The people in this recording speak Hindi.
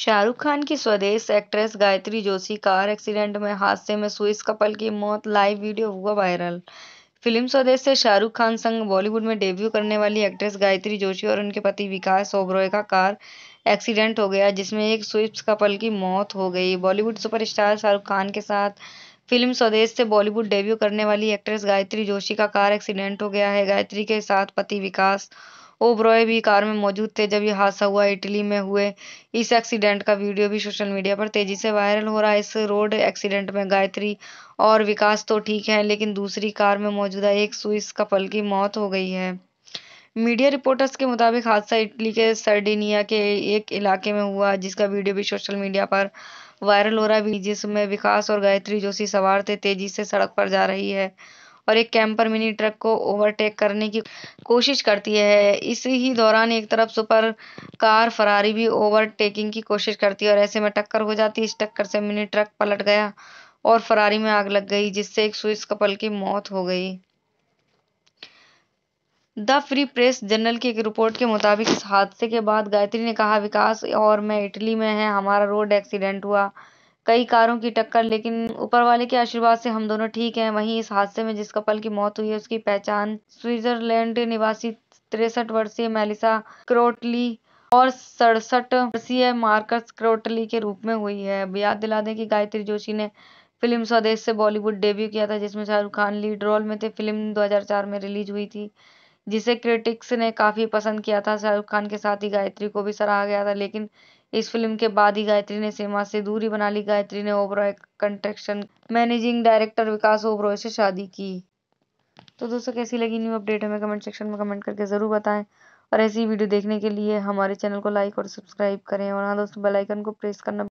शाहरुख खान की Swades actress Gayatri Joshi car accident में हादसे में स्विस कपल की मौत लाइव वीडियो हुआ वायरल फिल्म स्वदेश से शाहरुख खान संग बॉलीवुड में डेब्यू करने वाली एक्ट्रेस गायत्री जोशी और उनके पति विकास ओबरॉय का कार एक्सीडेंट हो गया जिसमें एक स्विप्स कपल की मौत हो गई बॉलीवुड सुपरस्टार शाहरुख खान के साथ फिल्म स्वदेश से बॉलीवुड डेब्यू करने वाली एक्ट्रेस गायत्री जोशी का कार एक्सीडेंट हो गया है गायत्री के साथ पति विकास ओब्रॉय भी कार में मौजूद थे जब यह हादसा हुआ इटली में हुए इस एक्सीडेंट का वीडियो भी सोशल मीडिया पर तेजी से वायरल हो रहा है इस रोड एक्सीडेंट में गायत्री और विकास तो ठीक है लेकिन दूसरी कार में मौजूदा एक स्विस कपल की मौत हो गई है मीडिया रिपोर्टर्स के मुताबिक हादसा इटली के सर्डिनिया के एक इलाके में हुआ जिसका वीडियो भी सोशल मीडिया पर वायरल हो रहा है जिसमें विकास और गायत्री जोशी सवार थे तेजी से सड़क पर जा रही है और एक कैंपर मिनी ट्रक को ओवरटेक करने की कोशिश करती है इसी ही दौरान एक तरफ सुपर कार फरारी भी ओवरटेकिंग की कोशिश करती है और ऐसे में टक्कर हो जाती है इस टक्कर से मिनी ट्रक पलट गया और फरारी में आग लग गई जिससे एक स्विस कपल की मौत हो गई द फ्री प्रेस जनरल की एक रिपोर्ट के मुताबिक इस हादसे के बाद गायत्री ने कहा विकास और मैं इटली में है हमारा रोड एक्सीडेंट हुआ कई कारों की टक्कर लेकिन ऊपर वाले के आशीर्वाद से हम दोनों ठीक हैं वहीं इस हादसे में जिस कपल की मौत हुई है उसकी पहचान स्विट्जरलैंड निवासी तिरसठ वर्षीय मेलिसा क्रोटली और सड़सठ वर्षीय मार्कस क्रोटली के रूप में हुई है याद दिला दें कि गायत्री जोशी ने फिल्म स्वदेश से बॉलीवुड डेब्यू किया था जिसमें शाहरुख खान लीड रोल में थे फिल्म 2004 में रिलीज हुई थी जिसे क्रिटिक्स ने काफ़ी पसंद किया था शाहरुख खान के साथ ही गायत्री को भी सराहा गया था लेकिन इस फिल्म के बाद ही गायत्री ने सिनेमा से दूरी बना ली गायत्री ने Oberoi construction managing director Vikas Oberoi से शादी की तो दोस्तों कैसी लगी न्यू अपडेट हमें कमेंट सेक्शन में कमेंट करके ज़रूर बताएं और ऐसी वीडियो देखने के लिए हमारे चैनल को लाइक और सब्सक्राइब करें और हाँ दोस्तों बेलाइकन को प्रेस करना